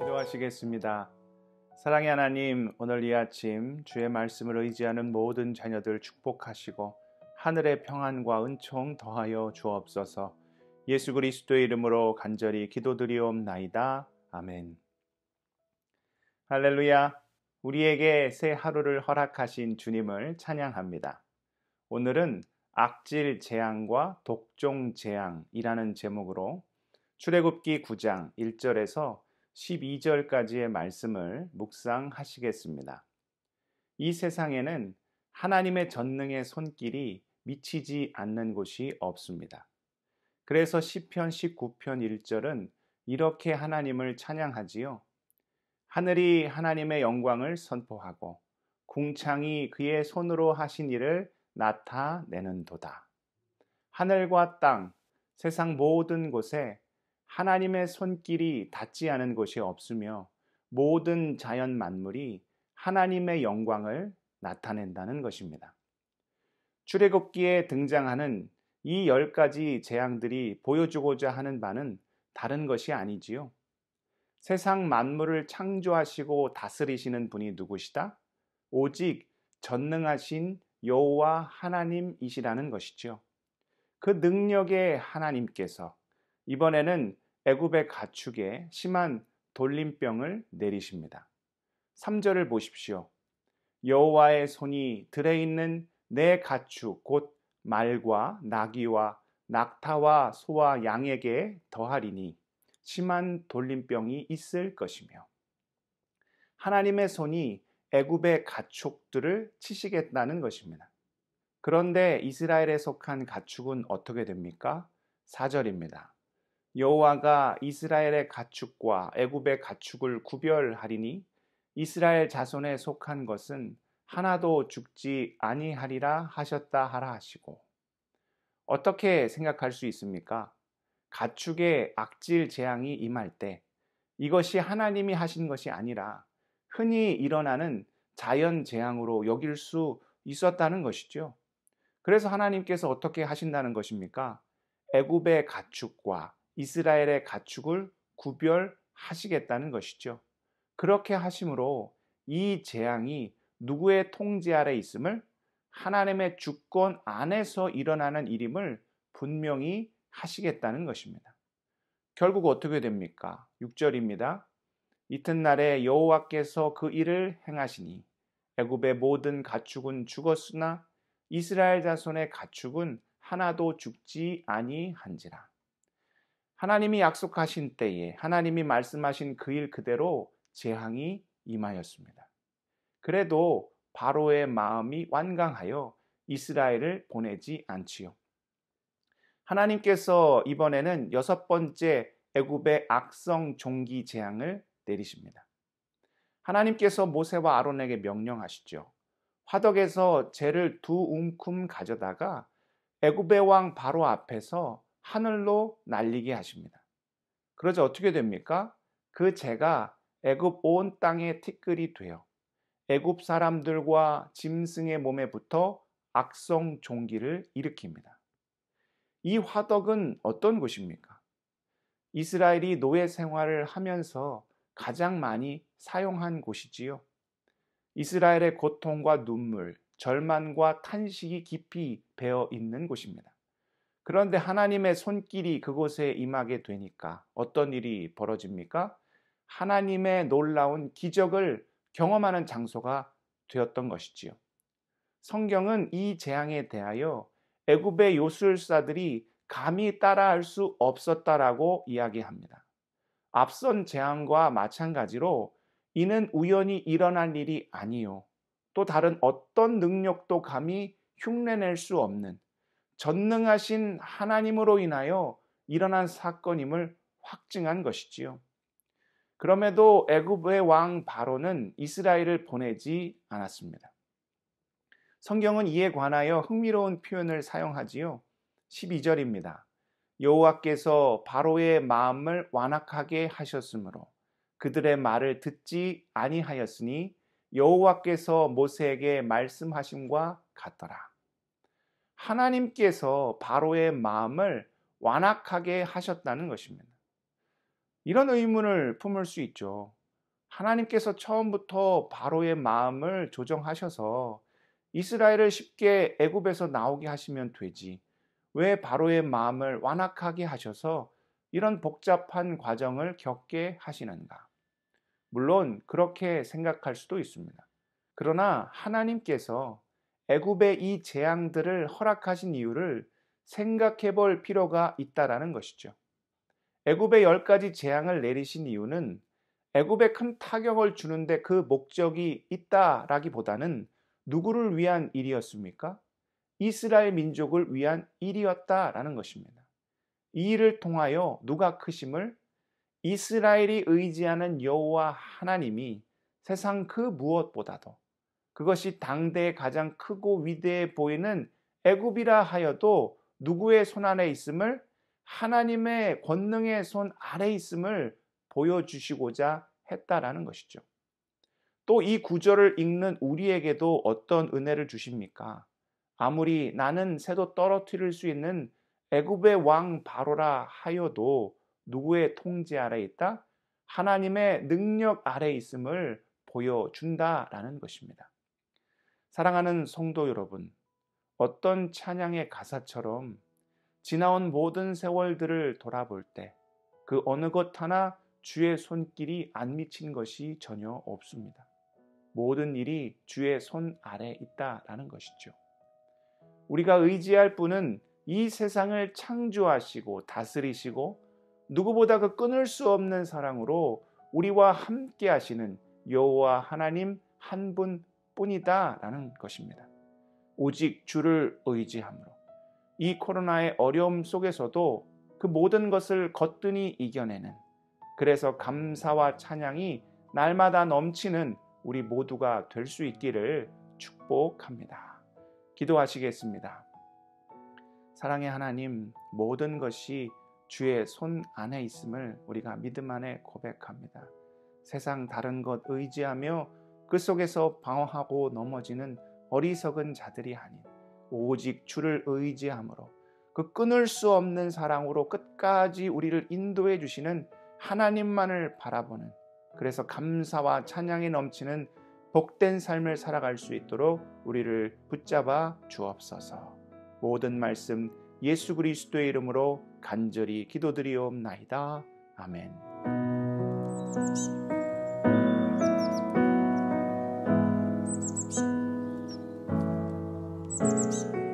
기도하시겠습니다. 사랑의 하나님, 오늘 이 아침 주의 말씀을 의지하는 모든 자녀들 축복하시고 하늘의 평안과 은총 더하여 주옵소서. 예수 그리스도의 이름으로 간절히 기도드리옵나이다. 아멘. 할렐루야. 우리에게 새 하루를 허락하신 주님을 찬양합니다. 오늘은 악질 재앙과 독종 재앙이라는 제목으로 출애굽기 9장 1절에서 12절까지의 말씀을 묵상하시겠습니다. 이 세상에는 하나님의 전능의 손길이 미치지 않는 곳이 없습니다. 그래서 1 0편 19편 1절은 이렇게 하나님을 찬양하지요. 하늘이 하나님의 영광을 선포하고 궁창이 그의 손으로 하신 일을 나타내는도다. 하늘과 땅, 세상 모든 곳에 하나님의 손길이 닿지 않은 곳이 없으며 모든 자연 만물이 하나님의 영광을 나타낸다는 것입니다. 출애굽기에 등장하는 이 열 가지 재앙들이 보여주고자 하는 바는 다른 것이 아니지요. 세상 만물을 창조하시고 다스리시는 분이 누구시다? 오직 전능하신 여호와 하나님이시라는 것이죠그 능력의 하나님께서 이번에는 애굽의 가축에 심한 돌림병을 내리십니다. 3절을 보십시오. 여호와의 손이 들에 있는 내 가축 곧 말과 나귀와 낙타와 소와 양에게 더하리니 심한 돌림병이 있을 것이며 하나님의 손이 애굽의 가축들을 치시겠다는 것입니다. 그런데 이스라엘에 속한 가축은 어떻게 됩니까? 4절입니다. 여호와가 이스라엘의 가축과 애굽의 가축을 구별하리니 이스라엘 자손에 속한 것은 하나도 죽지 아니하리라 하셨다 하라 하시고 어떻게 생각할 수 있습니까? 가축의 악질 재앙이 임할 때 이것이 하나님이 하신 것이 아니라 흔히 일어나는 자연 재앙으로 여길 수 있었다는 것이죠. 그래서 하나님께서 어떻게 하신다는 것입니까? 애굽의 가축과 이스라엘의 가축을 구별하시겠다는 것이죠. 그렇게 하심으로 이 재앙이 누구의 통제 아래 있음을 하나님의 주권 안에서 일어나는 일임을 분명히 하시겠다는 것입니다. 결국 어떻게 됩니까? 6절입니다. 이튿날에 여호와께서 그 일을 행하시니 애굽의 모든 가축은 죽었으나 이스라엘 자손의 가축은 하나도 죽지 아니한지라. 하나님이 약속하신 때에 하나님이 말씀하신 그 일 그대로 재앙이 임하였습니다. 그래도 바로의 마음이 완강하여 이스라엘을 보내지 않지요. 하나님께서 이번에는 여섯 번째 애굽의 악성 종기 재앙을 내리십니다. 하나님께서 모세와 아론에게 명령하시죠. 화덕에서 재를 두 움큼 가져다가 애굽의 왕 바로 앞에서 하늘로 날리게 하십니다. 그러자 어떻게 됩니까? 그 재가 애굽 온 땅에 티끌이 되어 애굽 사람들과 짐승의 몸에 붙어 악성 종기를 일으킵니다. 이 화덕은 어떤 곳입니까? 이스라엘이 노예 생활을 하면서 가장 많이 사용한 곳이지요. 이스라엘의 고통과 눈물, 절망과 탄식이 깊이 배어 있는 곳입니다. 그런데 하나님의 손길이 그곳에 임하게 되니까 어떤 일이 벌어집니까? 하나님의 놀라운 기적을 경험하는 장소가 되었던 것이지요. 성경은 이 재앙에 대하여 애굽의 요술사들이 감히 따라할 수 없었다라고 이야기합니다. 앞선 재앙과 마찬가지로 이는 우연히 일어날 일이 아니요. 또 다른 어떤 능력도 감히 흉내낼 수 없는 전능하신 하나님으로 인하여 일어난 사건임을 확증한 것이지요. 그럼에도 애굽의 왕 바로는 이스라엘을 보내지 않았습니다. 성경은 이에 관하여 흥미로운 표현을 사용하지요. 12절입니다. 여호와께서 바로의 마음을 완악하게 하셨으므로 그들의 말을 듣지 아니하였으니 여호와께서 모세에게 말씀하심과 같더라. 하나님께서 바로의 마음을 완악하게 하셨다는 것입니다. 이런 의문을 품을 수 있죠. 하나님께서 처음부터 바로의 마음을 조정하셔서 이스라엘을 쉽게 애굽에서 나오게 하시면 되지. 왜 바로의 마음을 완악하게 하셔서 이런 복잡한 과정을 겪게 하시는가? 물론 그렇게 생각할 수도 있습니다. 그러나 하나님께서 애굽의 이 재앙들을 허락하신 이유를 생각해 볼 필요가 있다라는 것이죠. 애굽의 열 가지 재앙을 내리신 이유는 애굽에 큰 타격을 주는데 그 목적이 있다라기보다는 누구를 위한 일이었습니까? 이스라엘 민족을 위한 일이었다라는 것입니다. 이 일을 통하여 누가 크심을 이스라엘이 의지하는 여호와 하나님이 세상 그 무엇보다도 그것이 당대에 가장 크고 위대해 보이는 애굽이라 하여도 누구의 손 안에 있음을 하나님의 권능의 손 아래 있음을 보여주시고자 했다라는 것이죠. 또 이 구절을 읽는 우리에게도 어떤 은혜를 주십니까? 아무리 나는 새도 떨어뜨릴 수 있는 애굽의 왕 바로라 하여도 누구의 통제 아래 있다? 하나님의 능력 아래 있음을 보여준다라는 것입니다. 사랑하는 성도 여러분, 어떤 찬양의 가사처럼 지나온 모든 세월들을 돌아볼 때 그 어느 것 하나 주의 손길이 안 미친 것이 전혀 없습니다. 모든 일이 주의 손 아래 있다라는 것이죠. 우리가 의지할 분은 이 세상을 창조하시고 다스리시고 누구보다 그 끊을 수 없는 사랑으로 우리와 함께 하시는 여호와 하나님 한 분뿐이다라는 것입니다. 오직 주를 의지함으로 이 코로나의 어려움 속에서도 그 모든 것을 거뜬히 이겨내는 그래서 감사와 찬양이 날마다 넘치는 우리 모두가 될 수 있기를 축복합니다. 기도하시겠습니다. 사랑의 하나님, 모든 것이 주의 손 안에 있음을 우리가 믿음 안에 고백합니다. 세상 다른 것 의지하며 그 속에서 방어하고 넘어지는 어리석은 자들이 아닌 오직 주를 의지함으로 그 끊을 수 없는 사랑으로 끝까지 우리를 인도해 주시는 하나님만을 바라보는 그래서 감사와 찬양이 넘치는 복된 삶을 살아갈 수 있도록 우리를 붙잡아 주옵소서. 모든 말씀 예수 그리스도의 이름으로 간절히 기도드리옵나이다. 아멘. Thank